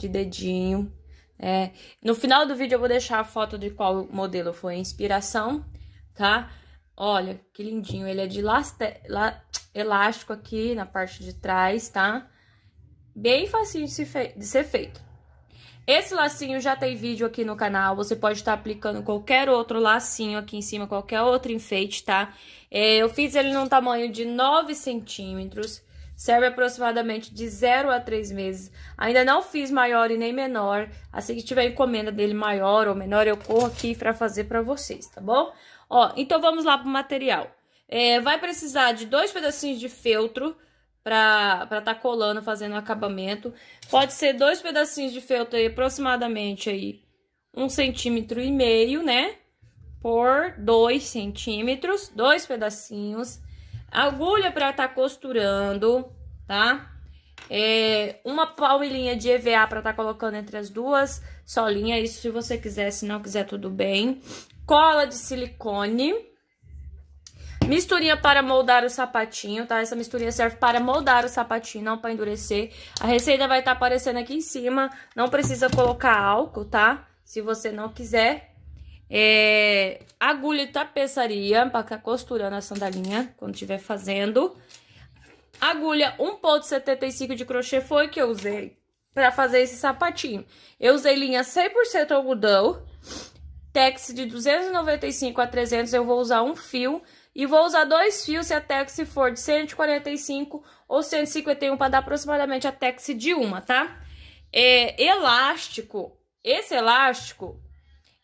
de dedinho. É, no final do vídeo eu vou deixar a foto de qual modelo foi a inspiração, tá? Olha, que lindinho. Ele é de elástico aqui na parte de trás, tá? Bem facinho de, se de ser feito. Esse lacinho já tem vídeo aqui no canal, você pode estar tá aplicando qualquer outro lacinho aqui em cima, qualquer outro enfeite, tá? É, eu fiz ele num tamanho de 9 centímetros, Serve aproximadamente de 0 a 3 meses. Ainda não fiz maior e nem menor. Assim que tiver encomenda dele maior ou menor, eu corro aqui para fazer para vocês, tá bom? Ó, então vamos lá pro material. É, vai precisar de dois pedacinhos de feltro para tá colando, fazendo o acabamento. Pode ser dois pedacinhos de feltro aí, aproximadamente aí, um centímetro e meio, né? Por dois centímetros, dois pedacinhos. Agulha para estar tá costurando, tá? É, uma paulinha de EVA para estar tá colocando entre as duas solinhas, isso se você quiser, se não quiser, tudo bem. Cola de silicone. Misturinha para moldar o sapatinho, tá? Essa misturinha serve para moldar o sapatinho, não para endurecer. A receita vai estar tá aparecendo aqui em cima. Não precisa colocar álcool, tá? Se você não quiser. É, agulha de tapeçaria para ficar costurando a sandalinha quando estiver fazendo. Agulha 1.75 de crochê foi que eu usei para fazer esse sapatinho. Eu usei linha 100% algodão, tex de 295 a 300, eu vou usar um fio e vou usar dois fios se a tex for de 145 ou 151 para dar aproximadamente a tex de uma, tá? É, elástico, esse elástico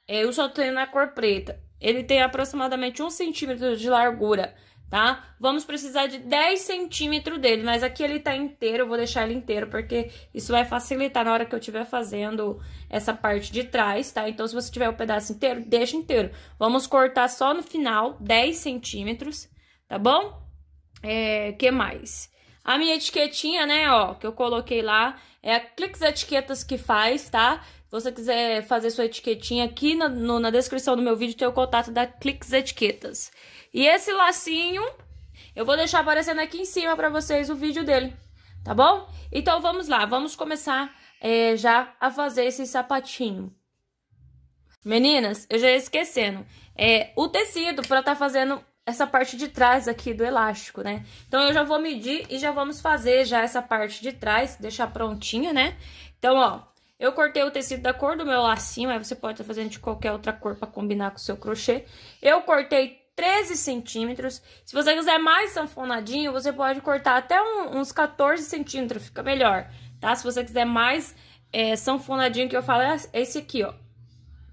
é, eu só tenho na cor preta. Ele tem aproximadamente um centímetro de largura, tá? Vamos precisar de 10 centímetros dele, mas aqui ele tá inteiro, eu vou deixar ele inteiro, porque isso vai facilitar na hora que eu estiver fazendo essa parte de trás, tá? Então, se você tiver o pedaço inteiro, deixa inteiro. Vamos cortar só no final, 10 centímetros, tá bom? É, que mais? A minha etiquetinha, né, ó, que eu coloquei lá, é a Clix Etiquetas que faz, tá? você quiser fazer sua etiquetinha, aqui na, no, na descrição do meu vídeo tem o contato da Clix Etiquetas. E esse lacinho, eu vou deixar aparecendo aqui em cima pra vocês o vídeo dele, tá bom? Então vamos lá, vamos começar é, já a fazer esse sapatinho. Meninas, eu já ia esquecendo. É, o tecido pra tá fazendo essa parte de trás aqui do elástico, né? Então, eu já vou medir e já vamos fazer já essa parte de trás, deixar prontinha, né? Então, ó, eu cortei o tecido da cor do meu lacinho, aí você pode estar tá fazendo de qualquer outra cor para combinar com o seu crochê. Eu cortei 13 centímetros. Se você quiser mais sanfonadinho, você pode cortar até um, uns 14 centímetros, fica melhor, tá? Se você quiser mais é, sanfonadinho, que eu falo é, é esse aqui, ó,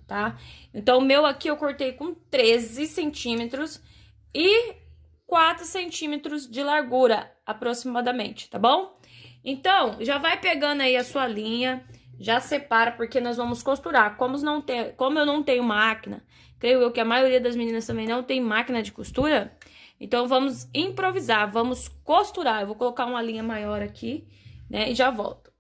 tá? Então, o meu aqui eu cortei com 13 centímetros e 4 centímetros de largura, aproximadamente, tá bom? Então, já vai pegando aí a sua linha já separa, porque nós vamos costurar. Como, não tem, como eu não tenho máquina, creio eu que a maioria das meninas também não tem máquina de costura, então vamos improvisar, vamos costurar. Eu vou colocar uma linha maior aqui, né, e já volto.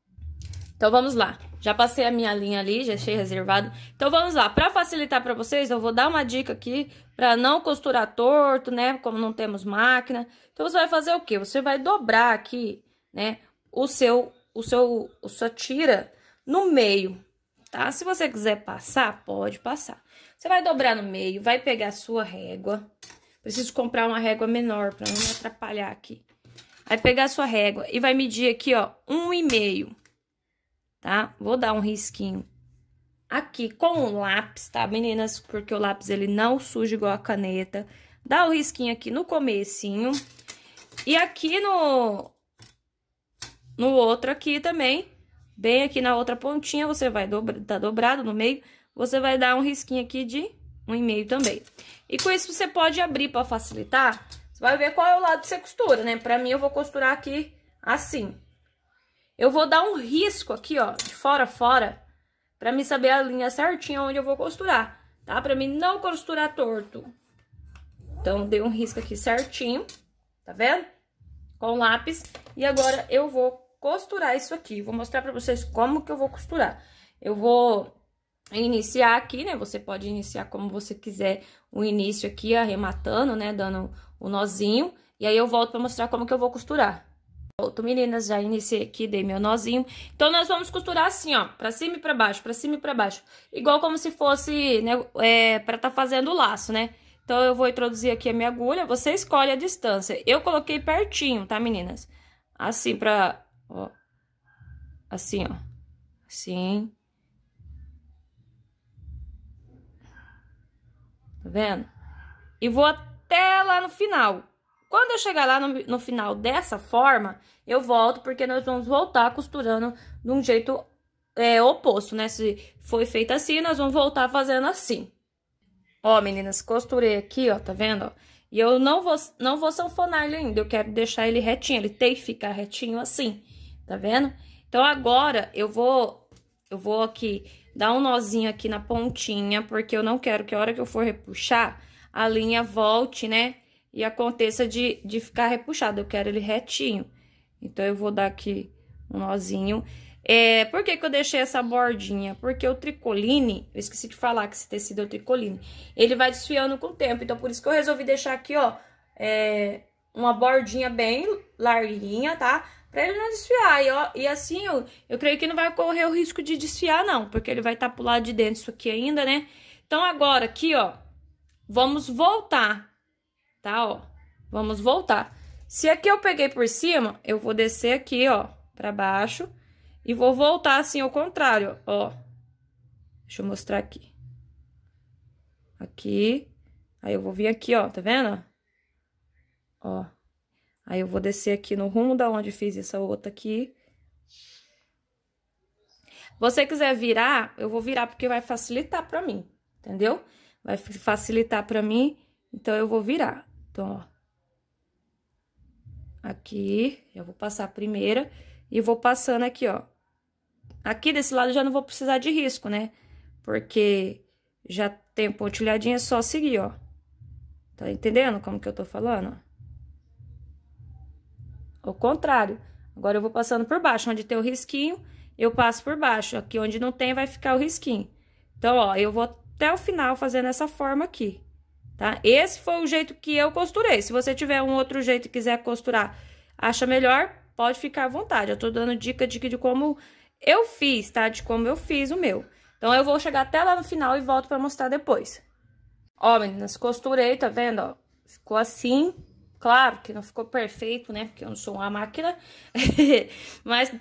Então vamos lá. Já passei a minha linha ali, já achei reservado. Então vamos lá. Para facilitar para vocês, eu vou dar uma dica aqui para não costurar torto, né? Como não temos máquina. Então você vai fazer o quê? Você vai dobrar aqui, né, o seu o seu a sua tira no meio, tá? Se você quiser passar, pode passar. Você vai dobrar no meio, vai pegar a sua régua. Preciso comprar uma régua menor para não me atrapalhar aqui. Vai pegar a sua régua e vai medir aqui, ó, um e meio, tá? Vou dar um risquinho aqui com o lápis, tá, meninas? Porque o lápis, ele não suja igual a caneta. Dá o um risquinho aqui no comecinho. E aqui no, no outro aqui também, Bem aqui na outra pontinha, você vai dobra, tá dobrado no meio, você vai dar um risquinho aqui de um e meio também. E com isso você pode abrir para facilitar, você vai ver qual é o lado que você costura, né? Pra mim eu vou costurar aqui assim. Eu vou dar um risco aqui, ó, de fora a fora, pra mim saber a linha certinha onde eu vou costurar, tá? Pra mim não costurar torto. Então, dei um risco aqui certinho, tá vendo? Com lápis. E agora eu vou costurar isso aqui. Vou mostrar pra vocês como que eu vou costurar. Eu vou iniciar aqui, né? Você pode iniciar como você quiser o início aqui, arrematando, né? Dando o nozinho. E aí, eu volto pra mostrar como que eu vou costurar. Volto, meninas, já iniciei aqui, dei meu nozinho. Então, nós vamos costurar assim, ó, pra cima e pra baixo, pra cima e pra baixo. Igual como se fosse, né, é, pra tá fazendo o laço, né? Então, eu vou introduzir aqui a minha agulha, você escolhe a distância. Eu coloquei pertinho, tá, meninas? Assim, pra Ó. Assim, ó. Assim. Tá vendo? E vou até lá no final. Quando eu chegar lá no, no final dessa forma, eu volto, porque nós vamos voltar costurando de um jeito é, oposto, né? Se foi feito assim, nós vamos voltar fazendo assim. Ó, meninas, costurei aqui, ó, tá vendo? Ó? E eu não vou, não vou sanfonar ele ainda, eu quero deixar ele retinho, ele tem que ficar retinho assim. Tá vendo? Então, agora eu vou, eu vou aqui dar um nozinho aqui na pontinha, porque eu não quero que a hora que eu for repuxar, a linha volte, né? E aconteça de, de ficar repuxado. Eu quero ele retinho. Então, eu vou dar aqui um nozinho. É, por que, que eu deixei essa bordinha? Porque o tricoline, eu esqueci de falar que esse tecido é o tricoline, ele vai desfiando com o tempo. Então, por isso que eu resolvi deixar aqui, ó, é, uma bordinha bem larguinha, tá? para ele não desfiar. E, ó, e assim, eu, eu creio que não vai correr o risco de desfiar, não, porque ele vai estar tá pro lado de dentro isso aqui ainda, né? Então, agora aqui, ó, vamos voltar, tá, ó? Vamos voltar. Se aqui eu peguei por cima, eu vou descer aqui, ó, pra baixo e vou voltar assim ao contrário, ó. Deixa eu mostrar aqui. Aqui. Aí eu vou vir aqui, ó, tá vendo? Ó. Aí eu vou descer aqui no rumo da onde fiz essa outra aqui. Você quiser virar, eu vou virar porque vai facilitar pra mim, entendeu? Vai facilitar pra mim, então eu vou virar. Então, ó. Aqui, eu vou passar a primeira e vou passando aqui, ó. Aqui desse lado já não vou precisar de risco, né? Porque já tem pontilhadinha, é só seguir, ó. Tá entendendo como que eu tô falando? Ao contrário. Agora eu vou passando por baixo. Onde tem o risquinho, eu passo por baixo. Aqui onde não tem, vai ficar o risquinho. Então, ó, eu vou até o final fazendo essa forma aqui, tá? Esse foi o jeito que eu costurei. Se você tiver um outro jeito e quiser costurar, acha melhor, pode ficar à vontade. Eu tô dando dica, dica de como eu fiz, tá? De como eu fiz o meu. Então, eu vou chegar até lá no final e volto pra mostrar depois. Ó, meninas, costurei, tá vendo, ó? Ficou assim, Claro que não ficou perfeito, né? Porque eu não sou uma máquina. Mas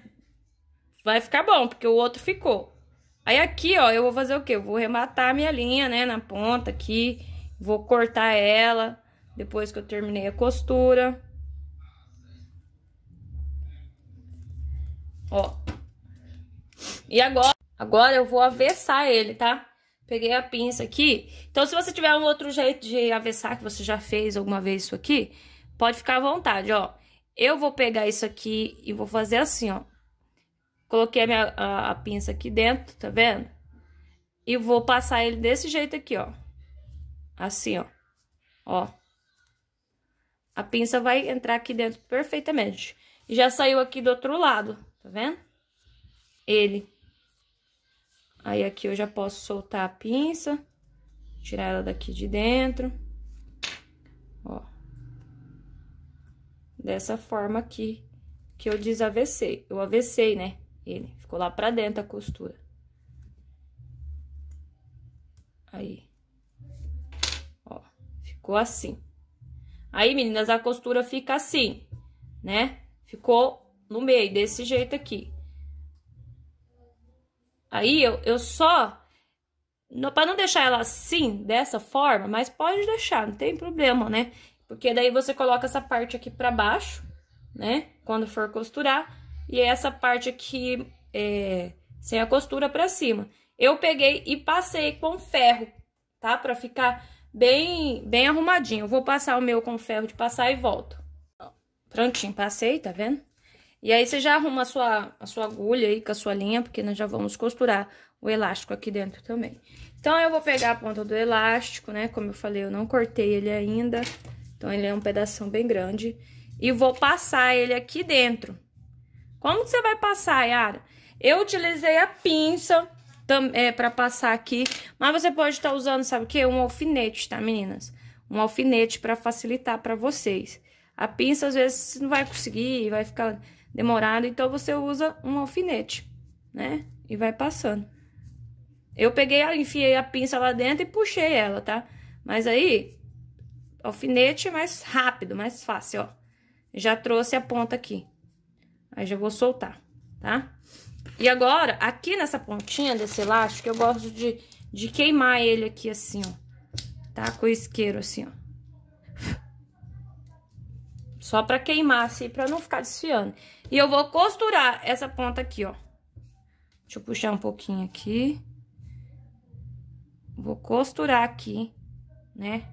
vai ficar bom, porque o outro ficou. Aí aqui, ó, eu vou fazer o quê? Eu vou rematar a minha linha, né, na ponta aqui. Vou cortar ela depois que eu terminei a costura. Ó. E agora, agora eu vou avessar ele, tá? Peguei a pinça aqui. Então, se você tiver um outro jeito de avessar, que você já fez alguma vez isso aqui, Pode ficar à vontade, ó. Eu vou pegar isso aqui e vou fazer assim, ó. Coloquei a, minha, a, a pinça aqui dentro, tá vendo? E vou passar ele desse jeito aqui, ó. Assim, ó. Ó. A pinça vai entrar aqui dentro perfeitamente. E já saiu aqui do outro lado, tá vendo? Ele. Aí aqui eu já posso soltar a pinça, tirar ela daqui de dentro. Ó dessa forma aqui que eu desavessei. Eu avessei, né? Ele ficou lá pra dentro a costura. Aí. Ó, ficou assim. Aí, meninas, a costura fica assim, né? Ficou no meio, desse jeito aqui. Aí, eu, eu só... No, pra não deixar ela assim, dessa forma, mas pode deixar, não tem problema, né? Porque daí você coloca essa parte aqui pra baixo, né? Quando for costurar. E é essa parte aqui é, sem a costura pra cima. Eu peguei e passei com ferro, tá? Pra ficar bem, bem arrumadinho. Eu vou passar o meu com ferro de passar e volto. Prontinho, passei, tá vendo? E aí, você já arruma a sua, a sua agulha aí com a sua linha, porque nós já vamos costurar o elástico aqui dentro também. Então, eu vou pegar a ponta do elástico, né? Como eu falei, eu não cortei ele ainda. Então, ele é um pedaço bem grande. E vou passar ele aqui dentro. Como que você vai passar, Yara? Eu utilizei a pinça é, para passar aqui. Mas você pode estar tá usando, sabe o que? Um alfinete, tá, meninas? Um alfinete para facilitar para vocês. A pinça, às vezes, você não vai conseguir, vai ficar demorado. Então, você usa um alfinete, né? E vai passando. Eu peguei, enfiei a pinça lá dentro e puxei ela, tá? Mas aí, alfinete mais rápido, mais fácil, ó. Já trouxe a ponta aqui. Aí já vou soltar, tá? E agora, aqui nessa pontinha desse elástico, eu gosto de, de queimar ele aqui assim, ó. Tá? Com o isqueiro assim, ó. Só pra queimar assim, pra não ficar desfiando. E eu vou costurar essa ponta aqui, ó. Deixa eu puxar um pouquinho aqui. Vou costurar aqui, né?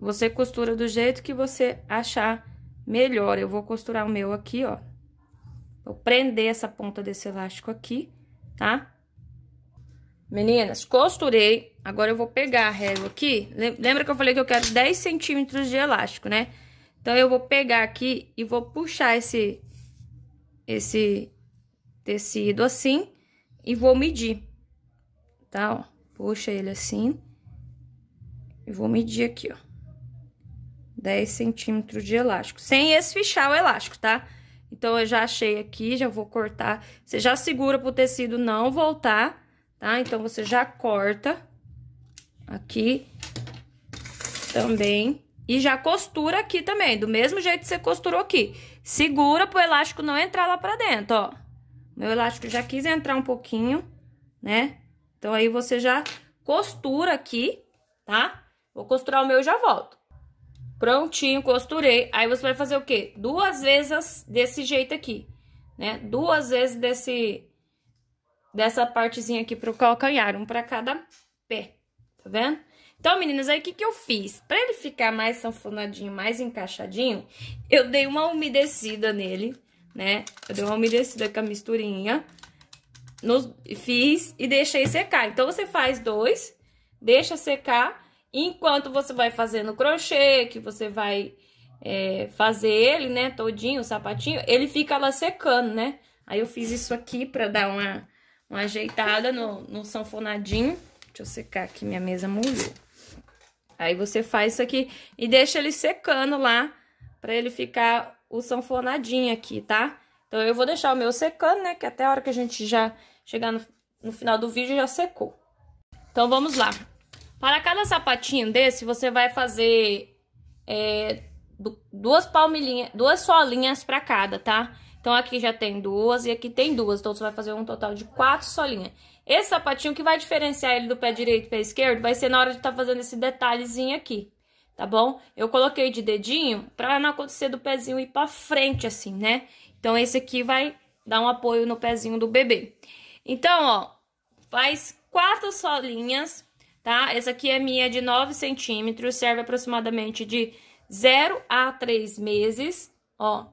Você costura do jeito que você achar melhor. Eu vou costurar o meu aqui, ó. Vou prender essa ponta desse elástico aqui, tá? Meninas, costurei. Agora eu vou pegar a régua aqui. Lembra que eu falei que eu quero 10 centímetros de elástico, né? Então, eu vou pegar aqui e vou puxar esse, esse tecido assim e vou medir, tá? Ó, puxa ele assim e vou medir aqui, ó. 10 centímetros de elástico, sem esfichar o elástico, tá? Então, eu já achei aqui, já vou cortar. Você já segura pro tecido não voltar, tá? Então, você já corta aqui também. E já costura aqui também, do mesmo jeito que você costurou aqui. Segura pro elástico não entrar lá pra dentro, ó. Meu elástico já quis entrar um pouquinho, né? Então, aí você já costura aqui, tá? Vou costurar o meu e já volto. Prontinho, costurei. Aí você vai fazer o quê? Duas vezes desse jeito aqui, né? Duas vezes desse dessa partezinha aqui pro calcanhar, um para cada pé, tá vendo? Então, meninas, aí o que que eu fiz? Para ele ficar mais sanfonadinho, mais encaixadinho, eu dei uma umedecida nele, né? Eu dei uma umedecida com a misturinha, nos, fiz e deixei secar. Então, você faz dois, deixa secar Enquanto você vai fazendo crochê, que você vai é, fazer ele, né, todinho, o sapatinho, ele fica lá secando, né? Aí eu fiz isso aqui pra dar uma, uma ajeitada no, no sanfonadinho. Deixa eu secar aqui, minha mesa molhou. Aí você faz isso aqui e deixa ele secando lá pra ele ficar o sanfonadinho aqui, tá? Então eu vou deixar o meu secando, né, que até a hora que a gente já chegar no, no final do vídeo já secou. Então vamos lá. Para cada sapatinho desse, você vai fazer é, duas palmilhinhas, duas solinhas para cada, tá? Então, aqui já tem duas e aqui tem duas. Então, você vai fazer um total de quatro solinhas. Esse sapatinho que vai diferenciar ele do pé direito e pé esquerdo vai ser na hora de estar tá fazendo esse detalhezinho aqui, tá bom? Eu coloquei de dedinho pra não acontecer do pezinho ir pra frente assim, né? Então, esse aqui vai dar um apoio no pezinho do bebê. Então, ó, faz quatro solinhas tá? Essa aqui é minha de 9 centímetros, serve aproximadamente de 0 a 3 meses, ó.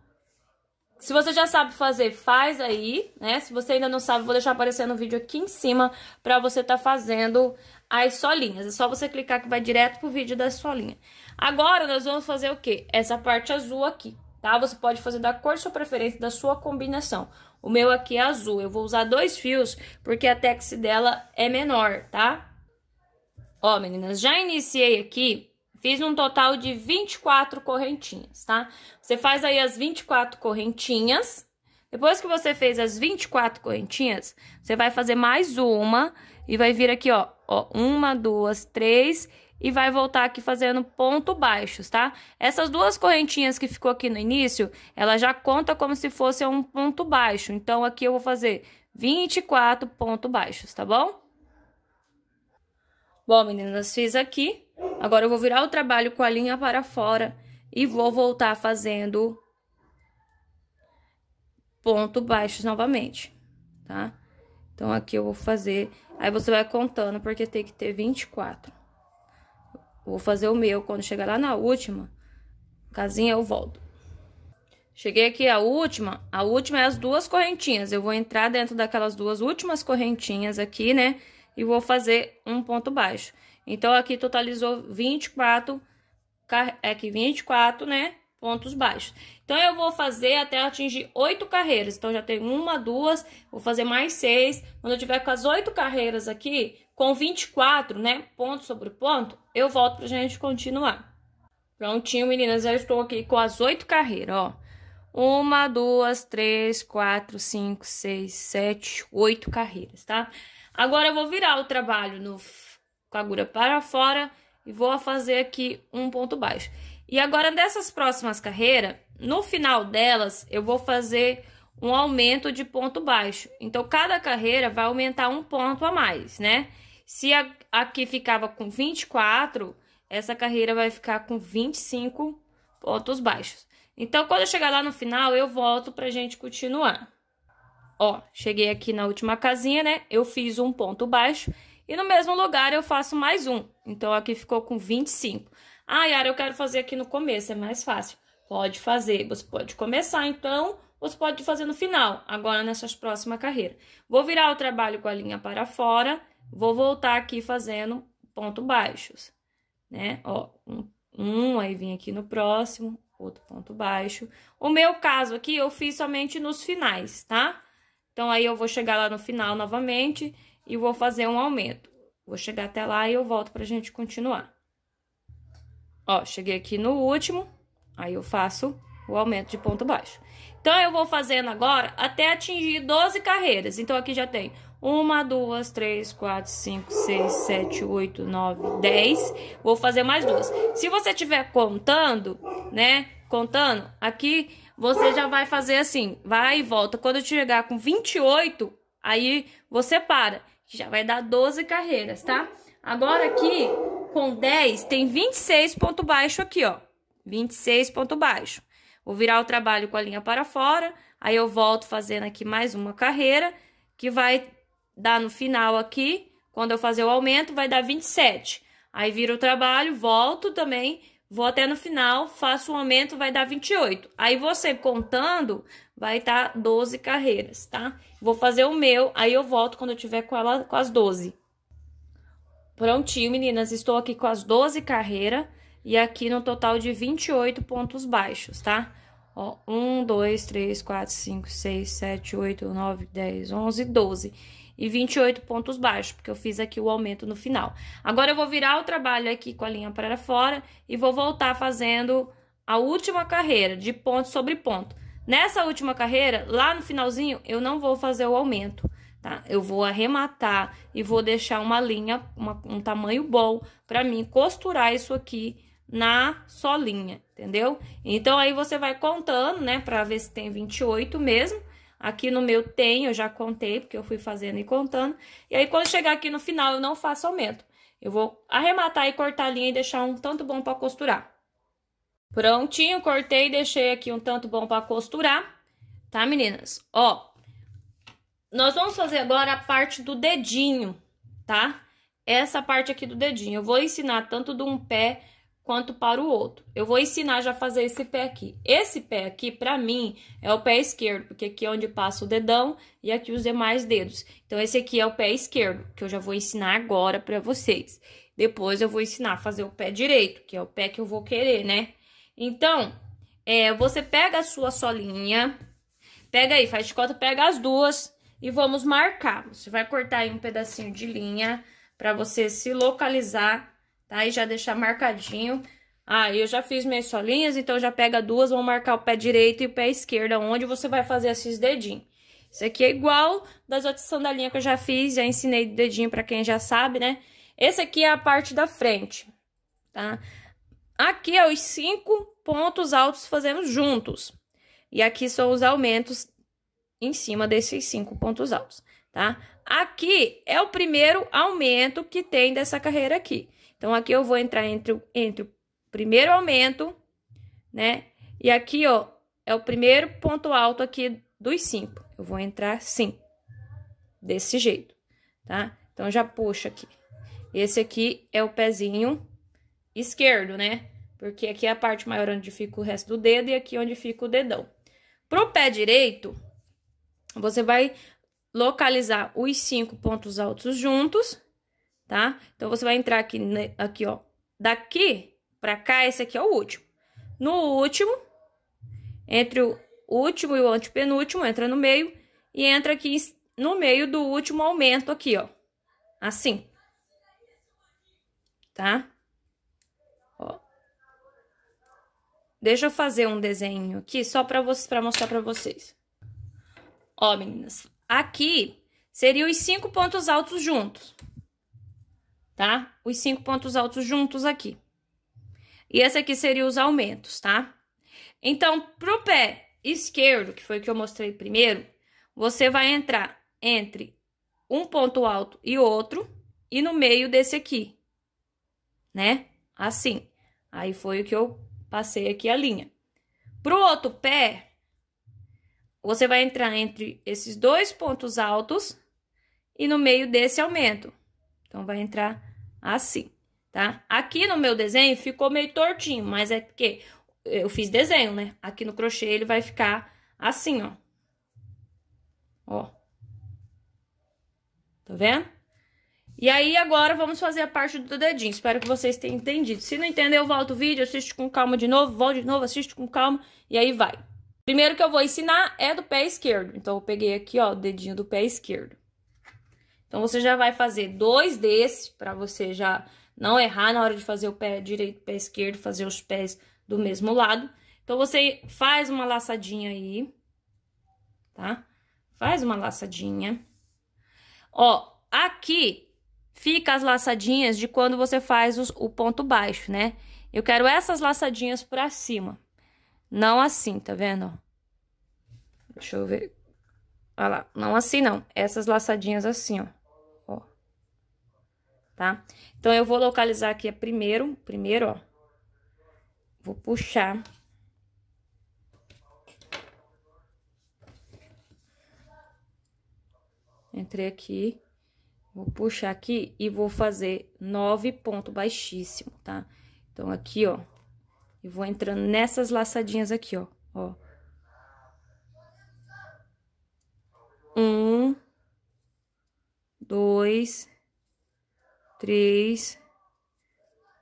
Se você já sabe fazer, faz aí, né? Se você ainda não sabe, vou deixar aparecendo o um vídeo aqui em cima pra você tá fazendo as solinhas. É só você clicar que vai direto pro vídeo da solinha. Agora, nós vamos fazer o quê? Essa parte azul aqui, tá? Você pode fazer da cor sua preferência, da sua combinação. O meu aqui é azul. Eu vou usar dois fios, porque a tex dela é menor, tá? Ó, meninas, já iniciei aqui, fiz um total de 24 correntinhas, tá? Você faz aí as 24 correntinhas. Depois que você fez as 24 correntinhas, você vai fazer mais uma e vai vir aqui, ó, ó, uma, duas, três e vai voltar aqui fazendo ponto baixos, tá? Essas duas correntinhas que ficou aqui no início, ela já conta como se fosse um ponto baixo. Então, aqui eu vou fazer 24 ponto baixos, tá bom? Bom, meninas, fiz aqui. Agora eu vou virar o trabalho com a linha para fora e vou voltar fazendo ponto baixo novamente, tá? Então, aqui eu vou fazer... Aí você vai contando, porque tem que ter 24. Vou fazer o meu, quando chegar lá na última casinha eu volto. Cheguei aqui a última, a última é as duas correntinhas. Eu vou entrar dentro daquelas duas últimas correntinhas aqui, né? e vou fazer um ponto baixo. Então, aqui totalizou 24, é que 24, né? Pontos baixos. Então, eu vou fazer até atingir oito carreiras. Então, já tenho uma, duas, vou fazer mais seis. Quando eu tiver com as oito carreiras aqui, com 24, né? Ponto sobre ponto, eu volto pra gente continuar. Prontinho, meninas, já estou aqui com as oito carreiras, ó. Uma, duas, três, quatro, cinco, seis, sete, oito carreiras, tá? Tá? Agora eu vou virar o trabalho no, com a agulha para fora e vou fazer aqui um ponto baixo. E agora dessas próximas carreiras, no final delas, eu vou fazer um aumento de ponto baixo. Então, cada carreira vai aumentar um ponto a mais, né? Se a, aqui ficava com 24, essa carreira vai ficar com 25 pontos baixos. Então, quando eu chegar lá no final, eu volto pra gente continuar. Ó, cheguei aqui na última casinha, né? Eu fiz um ponto baixo e no mesmo lugar eu faço mais um. Então, aqui ficou com 25. Ah, Yara, eu quero fazer aqui no começo, é mais fácil. Pode fazer, você pode começar, então, você pode fazer no final, agora nessas próximas carreiras. Vou virar o trabalho com a linha para fora, vou voltar aqui fazendo ponto baixos, né? Ó, um, um aí vim aqui no próximo, outro ponto baixo. O meu caso aqui, eu fiz somente nos finais, Tá? Então, aí eu vou chegar lá no final novamente e vou fazer um aumento. Vou chegar até lá e eu volto pra gente continuar. Ó, cheguei aqui no último, aí eu faço o aumento de ponto baixo. Então, eu vou fazendo agora até atingir 12 carreiras. Então, aqui já tem uma, duas, três, quatro, cinco, seis, sete, oito, nove, dez. Vou fazer mais duas. Se você estiver contando, né, contando, aqui você já vai fazer assim, vai e volta. Quando te chegar com 28, aí você para, já vai dar 12 carreiras, tá? Agora aqui, com 10, tem 26 ponto baixo aqui, ó. 26 ponto baixo. Vou virar o trabalho com a linha para fora, aí eu volto fazendo aqui mais uma carreira, que vai dar no final aqui, quando eu fazer o aumento, vai dar 27. Aí viro o trabalho, volto também Vou até no final, faço o um aumento, vai dar 28. Aí você contando, vai estar tá 12 carreiras, tá? Vou fazer o meu, aí eu volto quando eu tiver com, ela, com as 12. Prontinho, meninas, estou aqui com as 12 carreiras e aqui no total de 28 pontos baixos, tá? Ó, 1, 2, 3, 4, 5, 6, 7, 8, 9, 10, 11, 12 e 28 pontos baixos, porque eu fiz aqui o aumento no final. Agora eu vou virar o trabalho aqui com a linha para fora e vou voltar fazendo a última carreira de ponto sobre ponto. Nessa última carreira, lá no finalzinho, eu não vou fazer o aumento, tá? Eu vou arrematar e vou deixar uma linha, uma, um tamanho bom para mim costurar isso aqui na solinha, entendeu? Então, aí você vai contando, né, para ver se tem 28 mesmo. Aqui no meu tem, eu já contei, porque eu fui fazendo e contando. E aí, quando chegar aqui no final, eu não faço aumento. Eu vou arrematar e cortar a linha e deixar um tanto bom para costurar. Prontinho, cortei e deixei aqui um tanto bom para costurar, tá, meninas? Ó, nós vamos fazer agora a parte do dedinho, tá? Essa parte aqui do dedinho. Eu vou ensinar tanto de um pé quanto para o outro. Eu vou ensinar já a fazer esse pé aqui. Esse pé aqui, para mim, é o pé esquerdo, porque aqui é onde passa o dedão e aqui os demais dedos. Então, esse aqui é o pé esquerdo, que eu já vou ensinar agora para vocês. Depois eu vou ensinar a fazer o pé direito, que é o pé que eu vou querer, né? Então, é, você pega a sua solinha, pega aí, faz de conta, pega as duas e vamos marcar. Você vai cortar aí um pedacinho de linha para você se localizar tá? E já deixar marcadinho. Ah, eu já fiz minhas solinhas, então já pega duas, vão marcar o pé direito e o pé esquerdo, onde você vai fazer esses dedinhos. Isso aqui é igual das outras sandalinhas que eu já fiz, já ensinei dedinho pra quem já sabe, né? Esse aqui é a parte da frente, tá? Aqui é os cinco pontos altos fazendo juntos. E aqui são os aumentos em cima desses cinco pontos altos, tá? Aqui é o primeiro aumento que tem dessa carreira aqui. Então, aqui eu vou entrar entre, entre o primeiro aumento, né? E aqui, ó, é o primeiro ponto alto aqui dos cinco. Eu vou entrar sim, desse jeito, tá? Então, já puxa aqui. Esse aqui é o pezinho esquerdo, né? Porque aqui é a parte maior onde fica o resto do dedo e aqui é onde fica o dedão. Pro pé direito, você vai localizar os cinco pontos altos juntos, tá? Então, você vai entrar aqui, aqui ó, daqui pra cá, esse aqui é o último. No último, entre o último e o antepenúltimo, entra no meio e entra aqui no meio do último aumento aqui, ó. Assim. Tá? Ó. Deixa eu fazer um desenho aqui só para vocês, para mostrar para vocês. Ó, meninas, aqui seriam os cinco pontos altos juntos tá? Os cinco pontos altos juntos aqui. E esse aqui seria os aumentos, tá? Então, pro pé esquerdo, que foi o que eu mostrei primeiro, você vai entrar entre um ponto alto e outro, e no meio desse aqui, né? Assim. Aí foi o que eu passei aqui a linha. Pro outro pé, você vai entrar entre esses dois pontos altos e no meio desse aumento. Então, vai entrar assim, tá? Aqui no meu desenho ficou meio tortinho, mas é porque eu fiz desenho, né? Aqui no crochê ele vai ficar assim, ó. Ó. Tá vendo? E aí, agora, vamos fazer a parte do dedinho. Espero que vocês tenham entendido. Se não entendeu, volta o vídeo, assiste com calma de novo, volta de novo, assiste com calma, e aí vai. Primeiro que eu vou ensinar é do pé esquerdo. Então, eu peguei aqui, ó, o dedinho do pé esquerdo. Então, você já vai fazer dois desses para você já não errar na hora de fazer o pé direito, pé esquerdo, fazer os pés do mesmo lado. Então, você faz uma laçadinha aí, tá? Faz uma laçadinha. Ó, aqui fica as laçadinhas de quando você faz os, o ponto baixo, né? Eu quero essas laçadinhas pra cima. Não assim, tá vendo? Deixa eu ver Olha lá, não assim não, essas laçadinhas assim, ó. ó. Tá? Então, eu vou localizar aqui a primeiro, primeiro, ó. Vou puxar. Entrei aqui, vou puxar aqui e vou fazer nove ponto baixíssimo, tá? Então, aqui, ó, e vou entrando nessas laçadinhas aqui, ó, ó. um, dois, três,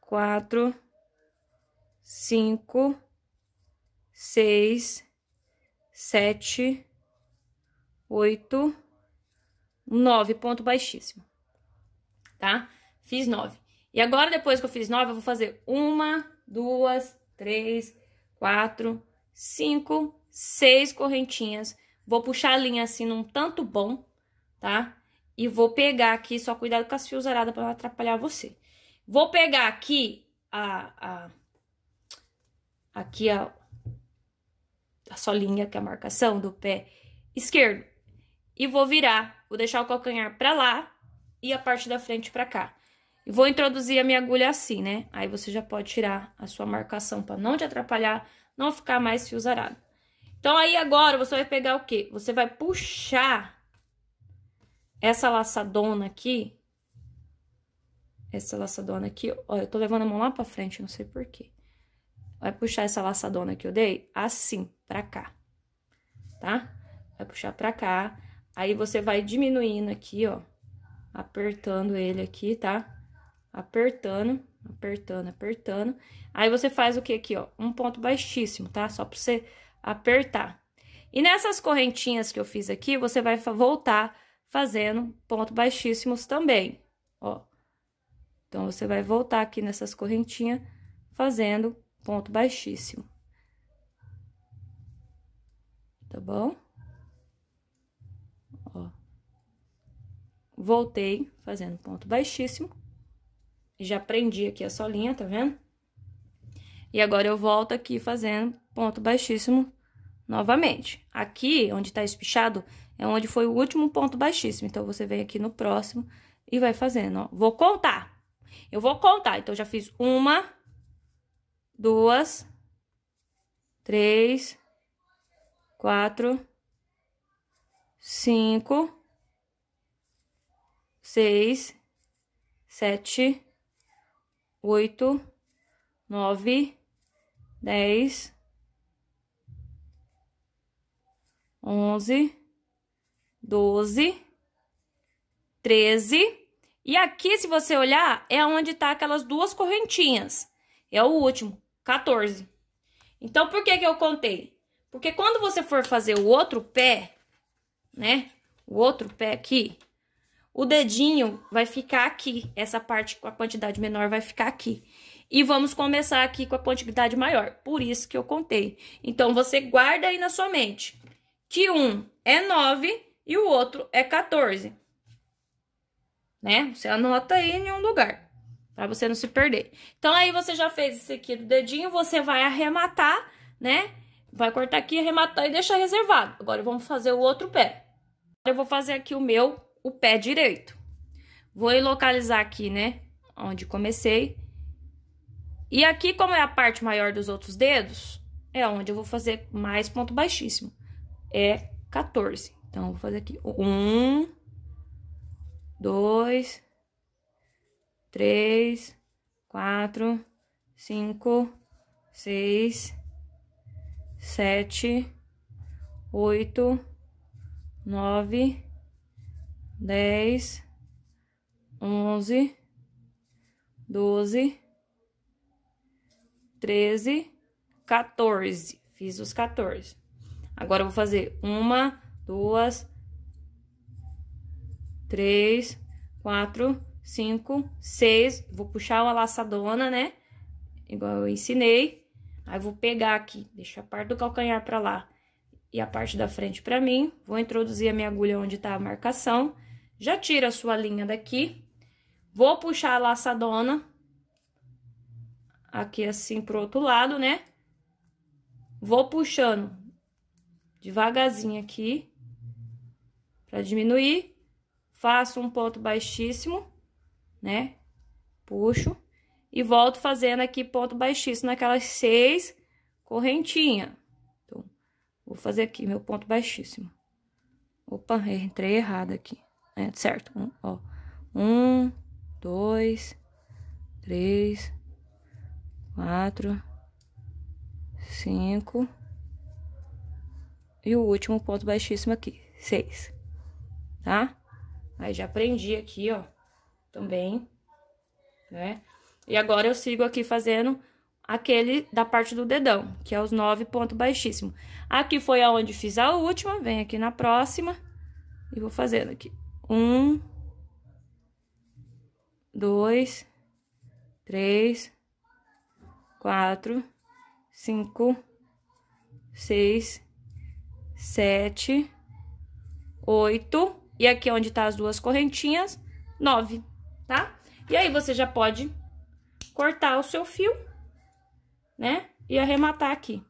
quatro, cinco, seis, sete, oito, nove, ponto baixíssimo, tá? Fiz nove. E agora, depois que eu fiz nove, eu vou fazer uma, duas, três, quatro, cinco, seis correntinhas Vou puxar a linha assim num tanto bom, tá? E vou pegar aqui, só cuidado com as fios aradas pra não atrapalhar você. Vou pegar aqui a... a aqui a, a solinha, que é a marcação do pé esquerdo. E vou virar, vou deixar o calcanhar pra lá e a parte da frente pra cá. E vou introduzir a minha agulha assim, né? Aí você já pode tirar a sua marcação pra não te atrapalhar, não ficar mais fio zarado. Então, aí agora você vai pegar o quê? Você vai puxar essa laçadona aqui. Essa laçadona aqui, ó, eu tô levando a mão lá pra frente, não sei porquê. Vai puxar essa laçadona que eu dei assim, pra cá, tá? Vai puxar pra cá, aí você vai diminuindo aqui, ó, apertando ele aqui, tá? Apertando, apertando, apertando. Aí você faz o que aqui, ó? Um ponto baixíssimo, tá? Só pra você apertar. E nessas correntinhas que eu fiz aqui, você vai voltar fazendo ponto baixíssimos também, ó. Então, você vai voltar aqui nessas correntinhas fazendo ponto baixíssimo. Tá bom? Ó. Voltei fazendo ponto baixíssimo. Já prendi aqui a solinha, tá vendo? E agora eu volto aqui fazendo ponto baixíssimo novamente. Aqui, onde está espichado, é onde foi o último ponto baixíssimo. Então, você vem aqui no próximo e vai fazendo, ó. Vou contar. Eu vou contar. Então, já fiz uma, duas, três, quatro, cinco, seis, sete, oito, nove, dez, 11, 12, 13. E aqui, se você olhar, é onde tá aquelas duas correntinhas. É o último, 14. Então, por que que eu contei? Porque quando você for fazer o outro pé, né? O outro pé aqui, o dedinho vai ficar aqui. Essa parte com a quantidade menor vai ficar aqui. E vamos começar aqui com a quantidade maior. Por isso que eu contei. Então, você guarda aí na sua mente que um é 9 e o outro é 14. Né? Você anota aí em um lugar, para você não se perder. Então, aí você já fez esse aqui do dedinho, você vai arrematar, né? Vai cortar aqui, arrematar e deixar reservado. Agora, vamos fazer o outro pé. Eu vou fazer aqui o meu, o pé direito. Vou localizar aqui, né? Onde comecei. E aqui, como é a parte maior dos outros dedos, é onde eu vou fazer mais ponto baixíssimo é 14. Então, vou fazer aqui. Um, dois, três, quatro, cinco, seis, sete, oito, nove, dez, onze, doze, treze, quatorze. Fiz os quatorze. Agora, eu vou fazer uma, duas, três, quatro, cinco, seis. Vou puxar uma laçadona, né? Igual eu ensinei. Aí, vou pegar aqui, deixa a parte do calcanhar pra lá e a parte da frente pra mim. Vou introduzir a minha agulha onde tá a marcação. Já tira a sua linha daqui. Vou puxar a laçadona. Aqui assim pro outro lado, né? Vou puxando devagarzinho aqui, para diminuir. Faço um ponto baixíssimo, né? Puxo. E volto fazendo aqui ponto baixíssimo naquelas seis correntinhas. Então, vou fazer aqui meu ponto baixíssimo. Opa, entrei errado aqui. É, certo, um, ó. Um, dois, três, quatro, cinco e o último ponto baixíssimo aqui, seis, tá? Aí já prendi aqui, ó, também, né? E agora eu sigo aqui fazendo aquele da parte do dedão, que é os nove pontos baixíssimos. Aqui foi aonde fiz a última, vem aqui na próxima e vou fazendo aqui. Um, dois, três, quatro, cinco, seis, sete, oito. E aqui é onde tá as duas correntinhas, nove, tá? E aí, você já pode cortar o seu fio, né? E arrematar aqui,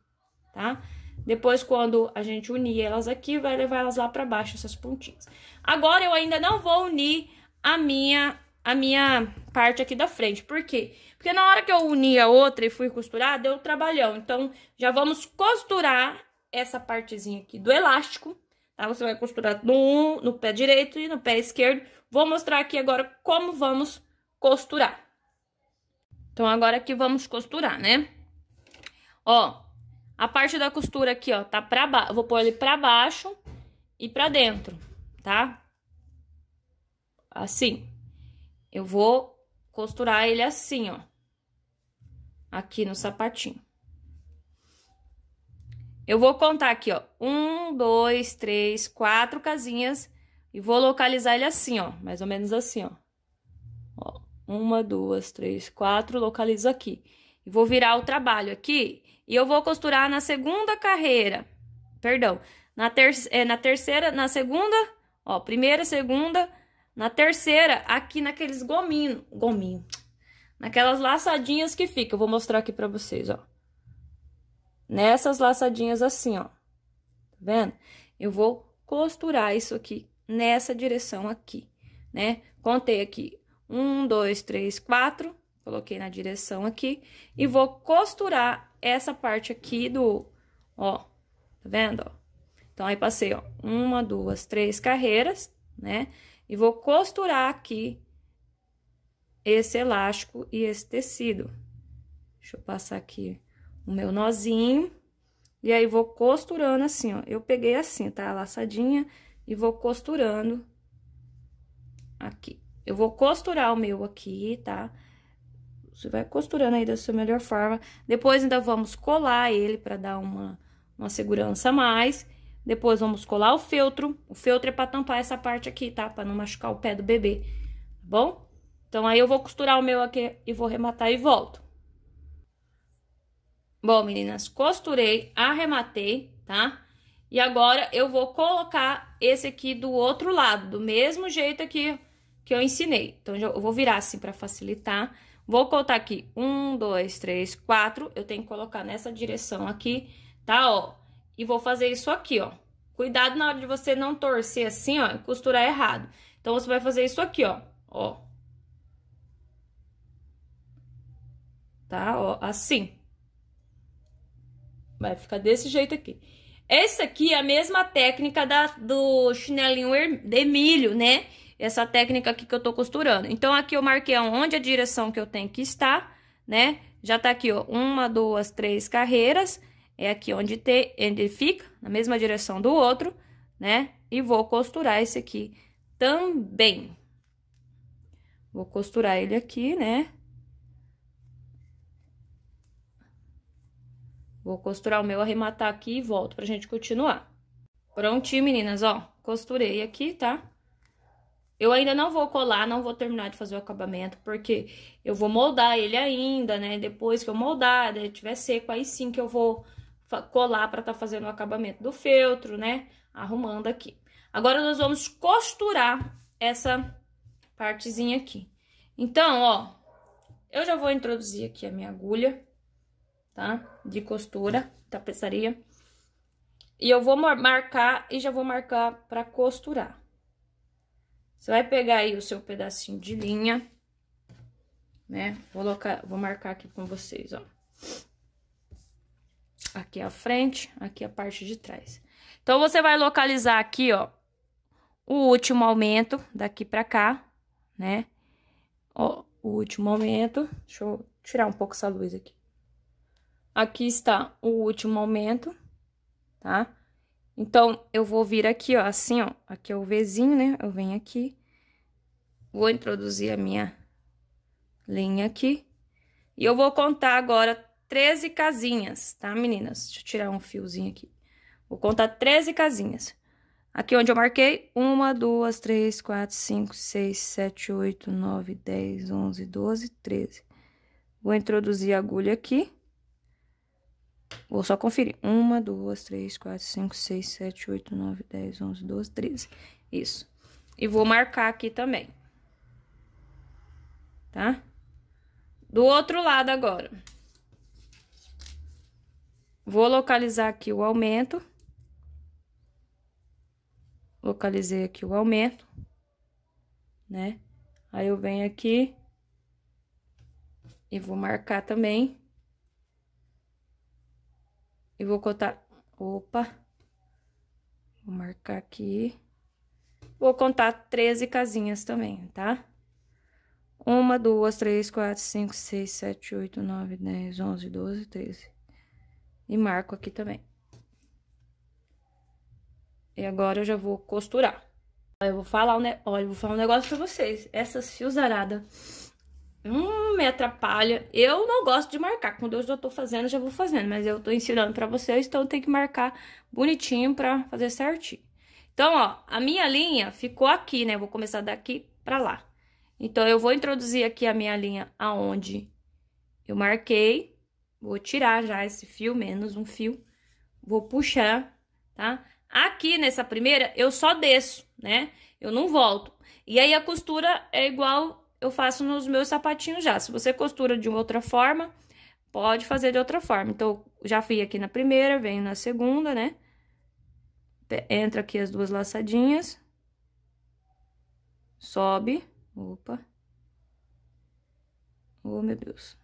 tá? Depois, quando a gente unir elas aqui, vai levar elas lá pra baixo, essas pontinhas. Agora, eu ainda não vou unir a minha, a minha parte aqui da frente. Por quê? Porque na hora que eu uni a outra e fui costurar, deu trabalhão. Então, já vamos costurar essa partezinha aqui do elástico, tá? Você vai costurar no, no pé direito e no pé esquerdo. Vou mostrar aqui agora como vamos costurar. Então, agora que vamos costurar, né? Ó, a parte da costura aqui, ó, tá pra baixo. Vou pôr ele pra baixo e pra dentro, tá? Assim. Eu vou costurar ele assim, ó. Aqui no sapatinho. Eu vou contar aqui, ó. Um, dois, três, quatro casinhas. E vou localizar ele assim, ó. Mais ou menos assim, ó. ó uma, duas, três, quatro. Localizo aqui. E vou virar o trabalho aqui. E eu vou costurar na segunda carreira. Perdão. Na, ter é, na terceira, na segunda... Ó, primeira, segunda... Na terceira, aqui naqueles gominhos. Gominho. Naquelas laçadinhas que fica. Eu vou mostrar aqui pra vocês, ó nessas laçadinhas assim, ó. Tá vendo? Eu vou costurar isso aqui nessa direção aqui, né? Contei aqui, um, dois, três, quatro, coloquei na direção aqui, e vou costurar essa parte aqui do, ó, tá vendo, ó? Então, aí passei, ó, uma, duas, três carreiras, né? E vou costurar aqui esse elástico e esse tecido. Deixa eu passar aqui o meu nozinho. E aí, vou costurando assim, ó. Eu peguei assim, tá? A laçadinha e vou costurando aqui. Eu vou costurar o meu aqui, tá? Você vai costurando aí da sua melhor forma. Depois, ainda vamos colar ele pra dar uma, uma segurança a mais. Depois, vamos colar o feltro. O feltro é pra tampar essa parte aqui, tá? Pra não machucar o pé do bebê, tá bom? Então, aí eu vou costurar o meu aqui e vou rematar e volto. Bom, meninas, costurei, arrematei, tá? E agora eu vou colocar esse aqui do outro lado, do mesmo jeito aqui que eu ensinei. Então, eu vou virar assim para facilitar. Vou cortar aqui, um, dois, três, quatro. Eu tenho que colocar nessa direção aqui, tá, ó? E vou fazer isso aqui, ó. Cuidado na hora de você não torcer assim, ó, e costurar errado. Então, você vai fazer isso aqui, ó, ó. Tá, ó, assim. Vai ficar desse jeito aqui. Essa aqui é a mesma técnica da, do chinelinho de milho, né? Essa técnica aqui que eu tô costurando. Então, aqui eu marquei onde a direção que eu tenho que estar, né? Já tá aqui, ó, uma, duas, três carreiras. É aqui onde te, ele fica, na mesma direção do outro, né? E vou costurar esse aqui também. Vou costurar ele aqui, né? Vou costurar o meu, arrematar aqui e volto pra gente continuar. Prontinho, meninas, ó. Costurei aqui, tá? Eu ainda não vou colar, não vou terminar de fazer o acabamento, porque eu vou moldar ele ainda, né? Depois que eu moldar, ele né, tiver seco, aí sim que eu vou colar pra tá fazendo o acabamento do feltro, né? Arrumando aqui. Agora, nós vamos costurar essa partezinha aqui. Então, ó, eu já vou introduzir aqui a minha agulha tá? De costura, tapeçaria. E eu vou marcar e já vou marcar pra costurar. Você vai pegar aí o seu pedacinho de linha, né? Vou, colocar, vou marcar aqui com vocês, ó. Aqui a frente, aqui a parte de trás. Então, você vai localizar aqui, ó, o último aumento daqui pra cá, né? Ó, o último aumento. Deixa eu tirar um pouco essa luz aqui. Aqui está o último aumento, tá? Então, eu vou vir aqui, ó, assim, ó, aqui é o Vzinho, né? Eu venho aqui, vou introduzir a minha linha aqui. E eu vou contar agora 13 casinhas, tá, meninas? Deixa eu tirar um fiozinho aqui. Vou contar 13 casinhas. Aqui onde eu marquei, 1, 2, 3, 4, 5, 6, 7, 8, 9, 10, 11, 12, 13. Vou introduzir a agulha aqui. Vou só conferir. Uma, duas, três, quatro, cinco, seis, sete, oito, nove, dez, onze, doze, treze. Isso. E vou marcar aqui também. Tá? Do outro lado agora. Vou localizar aqui o aumento. Localizei aqui o aumento, né? Aí eu venho aqui e vou marcar também e vou contar... Opa! Vou marcar aqui. Vou contar 13 casinhas também, tá? Uma, duas, três, quatro, cinco, seis, sete, oito, nove, dez, onze, doze, treze. E marco aqui também. E agora eu já vou costurar. Eu vou falar, né? Olha, eu vou falar um negócio pra vocês. Essas fios arada Hum, me atrapalha. Eu não gosto de marcar. Quando eu já tô fazendo, já vou fazendo. Mas eu tô ensinando pra vocês, então tem que marcar bonitinho pra fazer certinho. Então, ó, a minha linha ficou aqui, né? Eu vou começar daqui pra lá. Então, eu vou introduzir aqui a minha linha aonde eu marquei. Vou tirar já esse fio, menos um fio. Vou puxar, tá? Aqui nessa primeira, eu só desço, né? Eu não volto. E aí, a costura é igual eu faço nos meus sapatinhos já. Se você costura de outra forma, pode fazer de outra forma. Então, já fui aqui na primeira, venho na segunda, né? Entra aqui as duas laçadinhas. Sobe. Opa. Oh, meu Deus.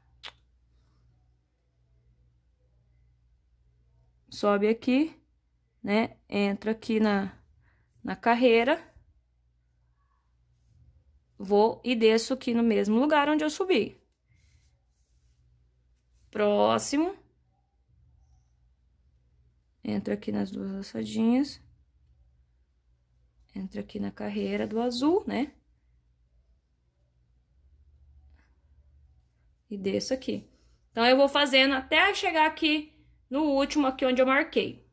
Sobe aqui, né? Entra aqui na, na carreira. Vou e desço aqui no mesmo lugar onde eu subi. Próximo. Entro aqui nas duas laçadinhas. Entro aqui na carreira do azul, né? E desço aqui. Então, eu vou fazendo até chegar aqui no último, aqui onde eu marquei.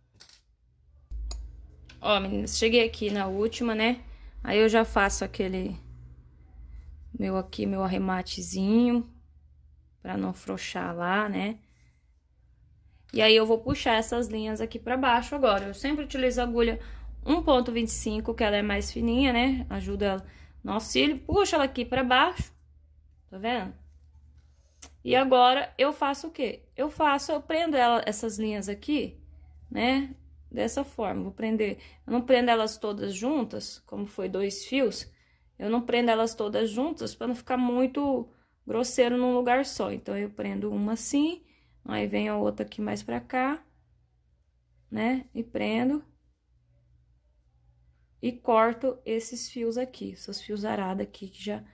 Ó, meninas, cheguei aqui na última, né? Aí, eu já faço aquele meu aqui, meu arrematezinho, pra não frouxar lá, né? E aí, eu vou puxar essas linhas aqui pra baixo agora. Eu sempre utilizo a agulha 1.25, que ela é mais fininha, né? Ajuda ela no auxílio. Puxa ela aqui pra baixo, tá vendo? E agora, eu faço o quê? Eu faço, eu prendo ela, essas linhas aqui, né? Dessa forma, vou prender... Eu não prendo elas todas juntas, como foi dois fios, eu não prendo elas todas juntas para não ficar muito grosseiro num lugar só. Então, eu prendo uma assim, aí vem a outra aqui mais pra cá, né? E prendo. E corto esses fios aqui, esses fios arada aqui que já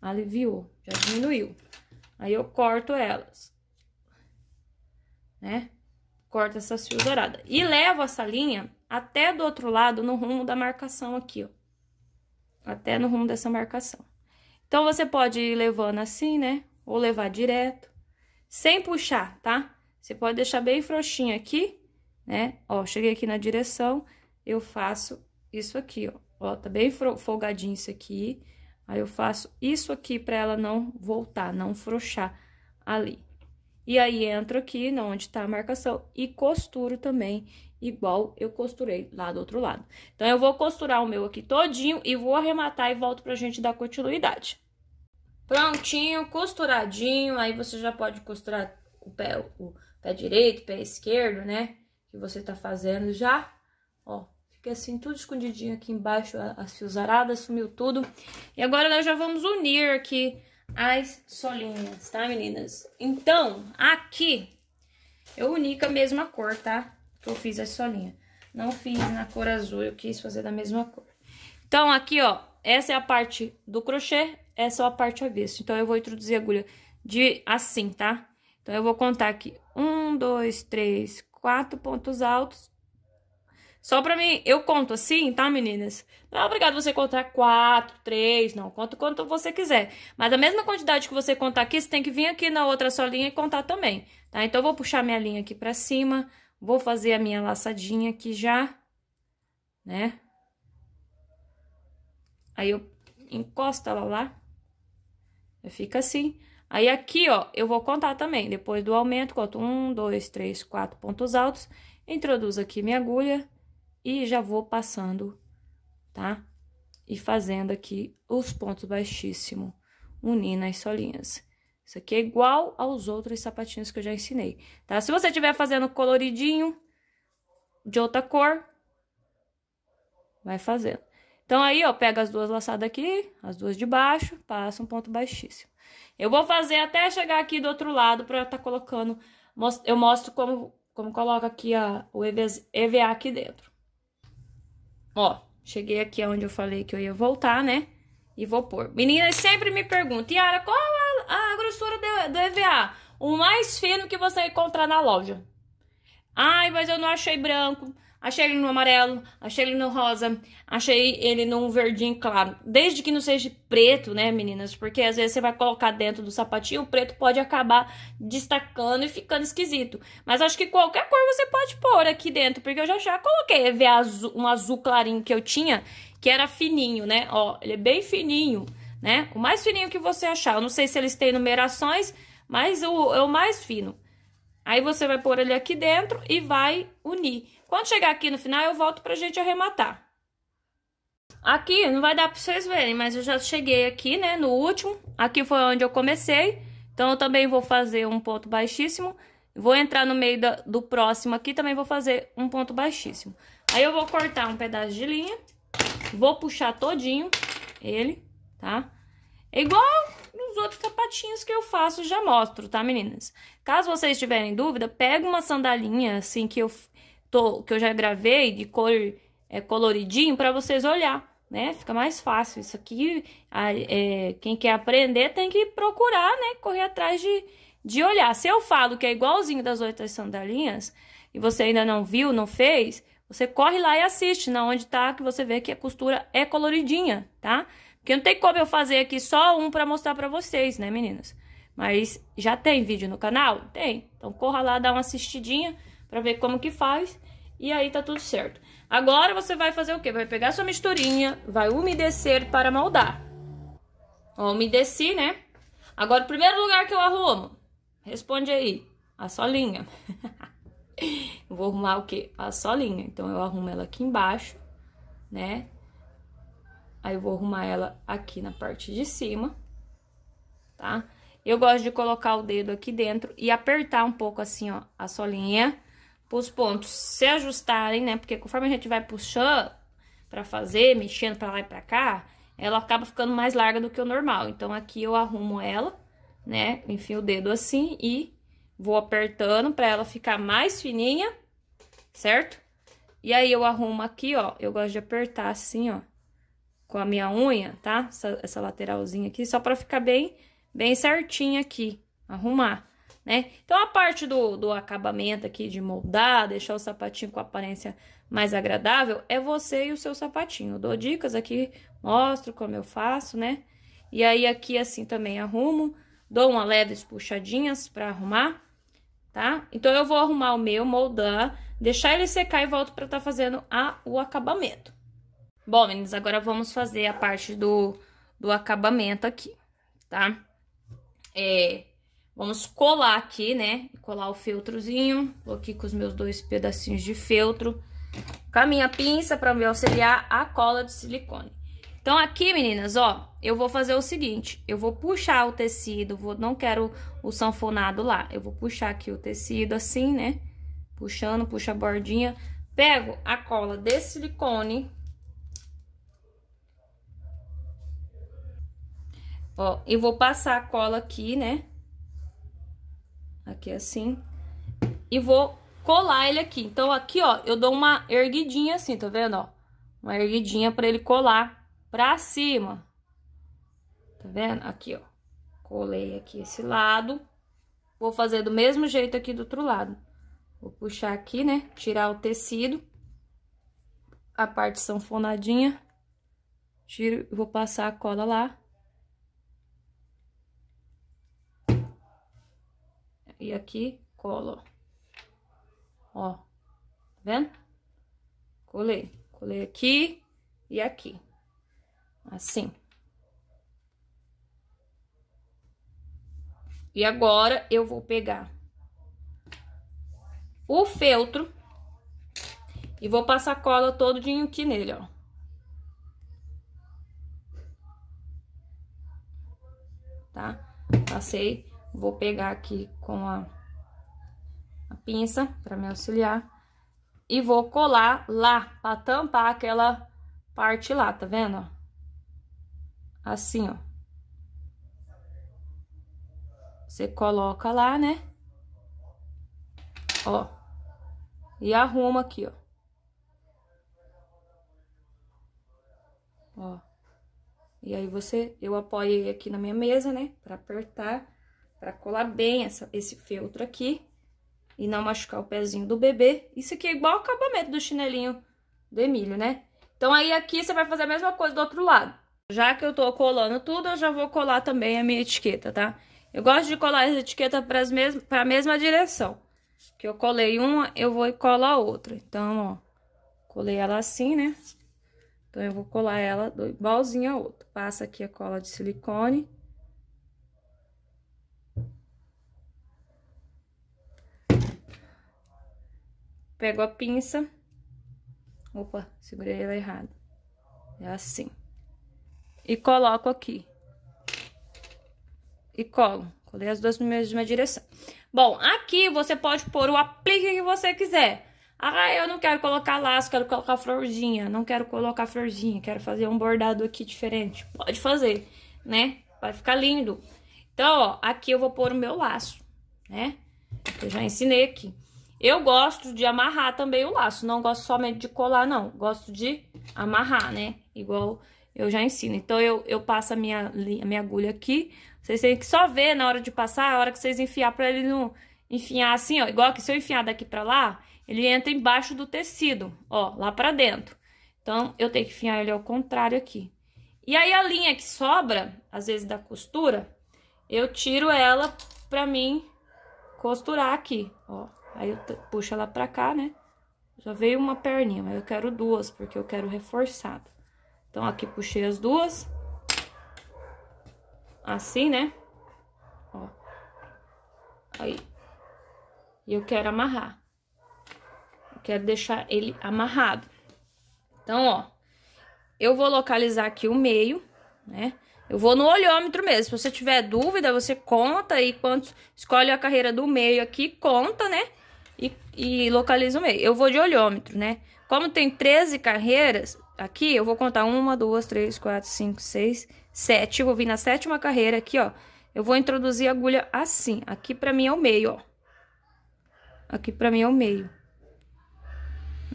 aliviou, já diminuiu. Aí, eu corto elas, né? Corto essas fios aradas. E levo essa linha até do outro lado, no rumo da marcação aqui, ó até no rumo dessa marcação. Então, você pode ir levando assim, né? Ou levar direto, sem puxar, tá? Você pode deixar bem frouxinho aqui, né? Ó, cheguei aqui na direção, eu faço isso aqui, ó. Ó, tá bem folgadinho isso aqui. Aí, eu faço isso aqui pra ela não voltar, não frouxar ali. E aí, entro aqui onde tá a marcação e costuro também igual eu costurei lá do outro lado. Então, eu vou costurar o meu aqui todinho e vou arrematar e volto pra gente dar continuidade. Prontinho, costuradinho, aí você já pode costurar o pé, o pé direito, pé esquerdo, né? Que você tá fazendo já, ó, fica assim tudo escondidinho aqui embaixo, as fios aradas, sumiu tudo. E agora nós já vamos unir aqui as solinhas, tá, meninas? Então, aqui eu uni com a mesma cor, tá? que eu fiz as solinhas. Não fiz na cor azul, eu quis fazer da mesma cor. Então, aqui, ó, essa é a parte do crochê, essa é a parte avesso. Então, eu vou introduzir a agulha de assim, tá? Então, eu vou contar aqui. Um, dois, três, quatro pontos altos. Só pra mim, eu conto assim, tá, meninas? Não é obrigado você contar quatro, três, não. Conta quanto você quiser. Mas a mesma quantidade que você contar aqui, você tem que vir aqui na outra solinha e contar também, tá? Então, eu vou puxar minha linha aqui pra cima, Vou fazer a minha laçadinha aqui já, né? Aí eu encosto ela lá, fica assim. Aí aqui, ó, eu vou contar também, depois do aumento, conto um, dois, três, quatro pontos altos, introduzo aqui minha agulha e já vou passando, tá? E fazendo aqui os pontos baixíssimos, unindo as solinhas. Isso aqui é igual aos outros sapatinhos que eu já ensinei, tá? Se você estiver fazendo coloridinho de outra cor, vai fazendo. Então, aí, ó, pega as duas laçadas aqui, as duas de baixo, passa um ponto baixíssimo. Eu vou fazer até chegar aqui do outro lado pra eu tá colocando... Eu mostro como, como coloca aqui a, o EVA aqui dentro. Ó, cheguei aqui onde eu falei que eu ia voltar, né? E vou pôr. Meninas sempre me perguntam, Yara, qual a, a grossura do, do EVA? O mais fino que você encontrar na loja. Ai, mas eu não achei branco. Achei ele no amarelo, achei ele no rosa, achei ele num verdinho claro. Desde que não seja preto, né, meninas? Porque às vezes você vai colocar dentro do sapatinho, o preto pode acabar destacando e ficando esquisito. Mas acho que qualquer cor você pode pôr aqui dentro, porque eu já, já coloquei azul, um azul clarinho que eu tinha, que era fininho, né? Ó, ele é bem fininho, né? O mais fininho que você achar. Eu não sei se eles têm numerações, mas o, é o mais fino. Aí você vai pôr ele aqui dentro e vai unir. Quando chegar aqui no final, eu volto pra gente arrematar. Aqui, não vai dar pra vocês verem, mas eu já cheguei aqui, né, no último. Aqui foi onde eu comecei. Então, eu também vou fazer um ponto baixíssimo. Vou entrar no meio da, do próximo aqui, também vou fazer um ponto baixíssimo. Aí, eu vou cortar um pedaço de linha. Vou puxar todinho ele, tá? É igual nos outros sapatinhos que eu faço, já mostro, tá, meninas? Caso vocês tiverem dúvida, pega uma sandalinha, assim, que eu tô, que eu já gravei de cor é, coloridinho para vocês olhar, né? Fica mais fácil. Isso aqui, a, é, quem quer aprender tem que procurar, né? Correr atrás de, de olhar. Se eu falo que é igualzinho das outras sandalinhas e você ainda não viu, não fez, você corre lá e assiste, na onde tá, que você vê que a costura é coloridinha, tá? Porque não tem como eu fazer aqui só um para mostrar para vocês, né, meninas? Mas já tem vídeo no canal? Tem. Então corra lá, dá uma assistidinha para ver como que faz. E aí tá tudo certo. Agora você vai fazer o quê? Vai pegar sua misturinha, vai umedecer para moldar. Ó, umedeci, né? Agora, o primeiro lugar que eu arrumo, responde aí, a solinha. Vou arrumar o quê? A solinha. Então, eu arrumo ela aqui embaixo, né? Aí eu vou arrumar ela aqui na parte de cima, tá? Eu gosto de colocar o dedo aqui dentro e apertar um pouco assim, ó, a solinha os pontos se ajustarem, né? Porque conforme a gente vai puxando para fazer, mexendo para lá e para cá, ela acaba ficando mais larga do que o normal. Então, aqui eu arrumo ela, né? Enfio o dedo assim e vou apertando para ela ficar mais fininha, certo? E aí, eu arrumo aqui, ó, eu gosto de apertar assim, ó, com a minha unha, tá? Essa, essa lateralzinha aqui, só para ficar bem, bem certinha aqui, arrumar né? Então, a parte do, do acabamento aqui de moldar, deixar o sapatinho com aparência mais agradável, é você e o seu sapatinho. Eu dou dicas aqui, mostro como eu faço, né? E aí, aqui assim também arrumo, dou uma leves puxadinhas pra arrumar, tá? Então, eu vou arrumar o meu, moldar, deixar ele secar e volto pra tá fazendo a, o acabamento. Bom, meninas, agora vamos fazer a parte do, do acabamento aqui, tá? É, Vamos colar aqui, né? Colar o feltrozinho. Vou aqui com os meus dois pedacinhos de feltro. Com a minha pinça para me auxiliar a cola de silicone. Então, aqui, meninas, ó, eu vou fazer o seguinte. Eu vou puxar o tecido, vou, não quero o sanfonado lá. Eu vou puxar aqui o tecido assim, né? Puxando, puxa a bordinha. Pego a cola de silicone. Ó, e vou passar a cola aqui, né? Aqui é assim. E vou colar ele aqui. Então, aqui, ó, eu dou uma erguidinha assim, tá vendo, ó? Uma erguidinha pra ele colar pra cima. Tá vendo? Aqui, ó. Colei aqui esse lado. Vou fazer do mesmo jeito aqui do outro lado. Vou puxar aqui, né? Tirar o tecido. A parte sanfonadinha. Tiro, e vou passar a cola lá. e aqui colo, ó, tá vendo? Colei, colei aqui e aqui, assim. E agora, eu vou pegar o feltro e vou passar cola todinho aqui nele, ó. Tá? Passei Vou pegar aqui com a, a pinça para me auxiliar e vou colar lá para tampar aquela parte lá, tá vendo? Assim, ó. Você coloca lá, né? Ó. E arruma aqui, ó. Ó. E aí você, eu apoiei aqui na minha mesa, né? Pra apertar para colar bem essa, esse feltro aqui e não machucar o pezinho do bebê. Isso aqui é igual o acabamento do chinelinho do Emílio, né? Então, aí aqui você vai fazer a mesma coisa do outro lado. Já que eu tô colando tudo, eu já vou colar também a minha etiqueta, tá? Eu gosto de colar as etiquetas para a mesma direção. Que eu colei uma, eu vou colar a outra. Então, ó, colei ela assim, né? Então, eu vou colar ela do igualzinho a outra. Passa aqui a cola de silicone pego a pinça. Opa, segurei ela errado. É assim. E coloco aqui. E colo. Colei as duas na mesma direção. Bom, aqui você pode pôr o aplique que você quiser. Ah, eu não quero colocar laço, quero colocar florzinha. Não quero colocar florzinha, quero fazer um bordado aqui diferente. Pode fazer, né? Vai ficar lindo. Então, ó, aqui eu vou pôr o meu laço, né? Eu já ensinei aqui. Eu gosto de amarrar também o laço, não gosto somente de colar, não. Gosto de amarrar, né? Igual eu já ensino. Então, eu, eu passo a minha, a minha agulha aqui. Vocês têm que só ver na hora de passar, a hora que vocês enfiar pra ele não enfiar assim, ó. Igual que se eu enfiar daqui pra lá, ele entra embaixo do tecido, ó, lá pra dentro. Então, eu tenho que enfiar ele ao contrário aqui. E aí, a linha que sobra, às vezes, da costura, eu tiro ela pra mim costurar aqui, ó. Aí eu puxo ela pra cá, né? Já veio uma perninha, mas eu quero duas, porque eu quero reforçado. Então, aqui puxei as duas. Assim, né? Ó. Aí. E eu quero amarrar. Eu quero deixar ele amarrado. Então, ó. Eu vou localizar aqui o meio, né? Eu vou no olhômetro mesmo. Se você tiver dúvida, você conta aí quantos... Escolhe a carreira do meio aqui, conta, né? e, e localizo o meio. Eu vou de olhômetro, né? Como tem 13 carreiras, aqui eu vou contar uma, duas, três, quatro, cinco, seis, sete. Eu vou vir na sétima carreira aqui, ó. Eu vou introduzir a agulha assim. Aqui pra mim é o meio, ó. Aqui pra mim é o meio.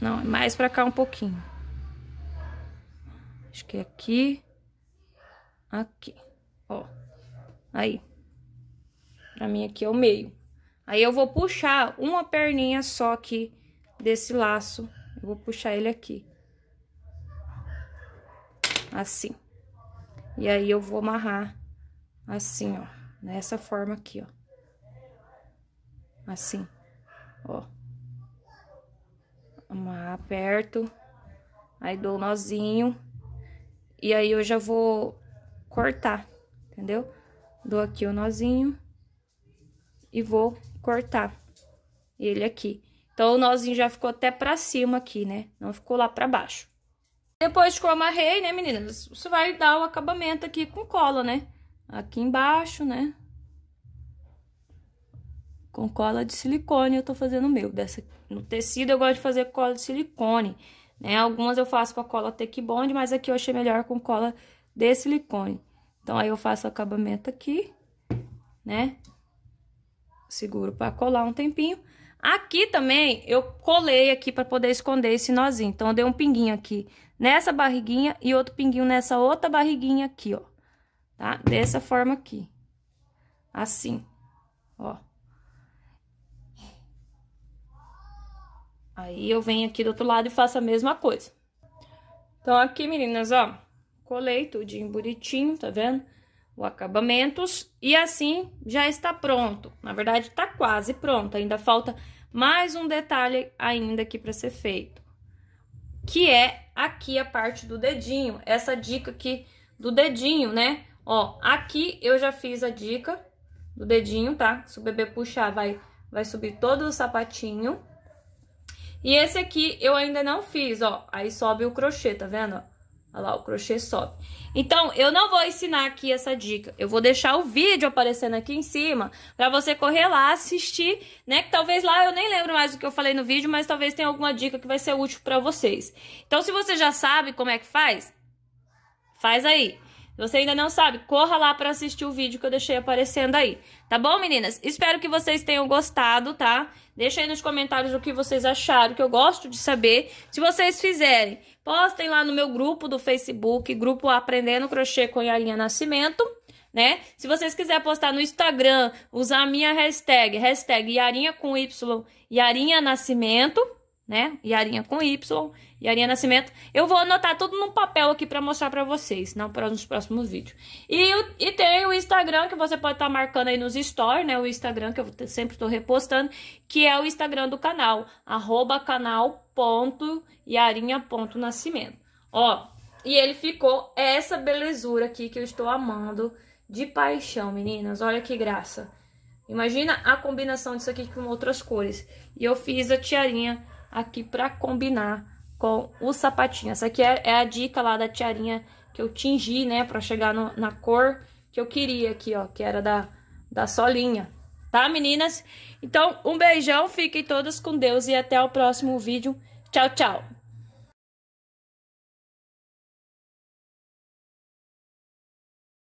Não, é mais pra cá um pouquinho. Acho que é aqui. Aqui, ó. Aí. Pra mim aqui é o meio. Aí eu vou puxar uma perninha só aqui desse laço. Eu vou puxar ele aqui. Assim. E aí eu vou amarrar assim, ó. Nessa forma aqui, ó. Assim, ó. Amarrar perto. Aí dou um nozinho. E aí eu já vou cortar, entendeu? Dou aqui o nozinho e vou cortar ele aqui. Então, o nozinho já ficou até pra cima aqui, né? Não ficou lá pra baixo. Depois que eu amarrei, né, meninas? Você vai dar o acabamento aqui com cola, né? Aqui embaixo, né? Com cola de silicone eu tô fazendo o meu. Dessa... No tecido eu gosto de fazer cola de silicone, né? Algumas eu faço com a cola Tech Bond, mas aqui eu achei melhor com cola de silicone. Então, aí eu faço o acabamento aqui, né? Seguro para colar um tempinho. Aqui também eu colei aqui para poder esconder esse nozinho. Então, eu dei um pinguinho aqui nessa barriguinha e outro pinguinho nessa outra barriguinha aqui, ó. Tá? Dessa forma aqui. Assim, ó. Aí, eu venho aqui do outro lado e faço a mesma coisa. Então, aqui, meninas, ó, colei tudinho bonitinho, tá vendo? o acabamentos e assim já está pronto. Na verdade, está quase pronto, ainda falta mais um detalhe ainda aqui para ser feito, que é aqui a parte do dedinho, essa dica aqui do dedinho, né? Ó, aqui eu já fiz a dica do dedinho, tá? Se o bebê puxar, vai, vai subir todo o sapatinho. E esse aqui eu ainda não fiz, ó, aí sobe o crochê, tá vendo? Olha lá, o crochê sobe. Então, eu não vou ensinar aqui essa dica. Eu vou deixar o vídeo aparecendo aqui em cima pra você correr lá, assistir, né? Que talvez lá eu nem lembro mais o que eu falei no vídeo, mas talvez tenha alguma dica que vai ser útil pra vocês. Então, se você já sabe como é que faz, faz aí. Se você ainda não sabe, corra lá para assistir o vídeo que eu deixei aparecendo aí. Tá bom, meninas? Espero que vocês tenham gostado, tá? Deixa aí nos comentários o que vocês acharam, que eu gosto de saber. Se vocês fizerem Postem lá no meu grupo do Facebook, grupo Aprendendo Crochê com Yarinha Nascimento, né? Se vocês quiserem postar no Instagram, usar a minha hashtag, hashtag Yarinha com Y, Yarinha Nascimento, né? Yarinha com Y, Yarinha Nascimento. Eu vou anotar tudo num papel aqui para mostrar para vocês, não para nos próximos vídeos. E, e tem o Instagram que você pode estar tá marcando aí nos stories, né? O Instagram que eu sempre estou repostando, que é o Instagram do canal, arroba canal ponto Yarinha ponto Nascimento. Ó, e ele ficou essa belezura aqui que eu estou amando de paixão, meninas. Olha que graça. Imagina a combinação disso aqui com outras cores. E eu fiz a tiarinha aqui pra combinar com o sapatinho. Essa aqui é, é a dica lá da tiarinha que eu tingi, né? Pra chegar no, na cor que eu queria aqui, ó. Que era da, da solinha tá, meninas? Então, um beijão, fiquem todas com Deus e até o próximo vídeo. Tchau, tchau!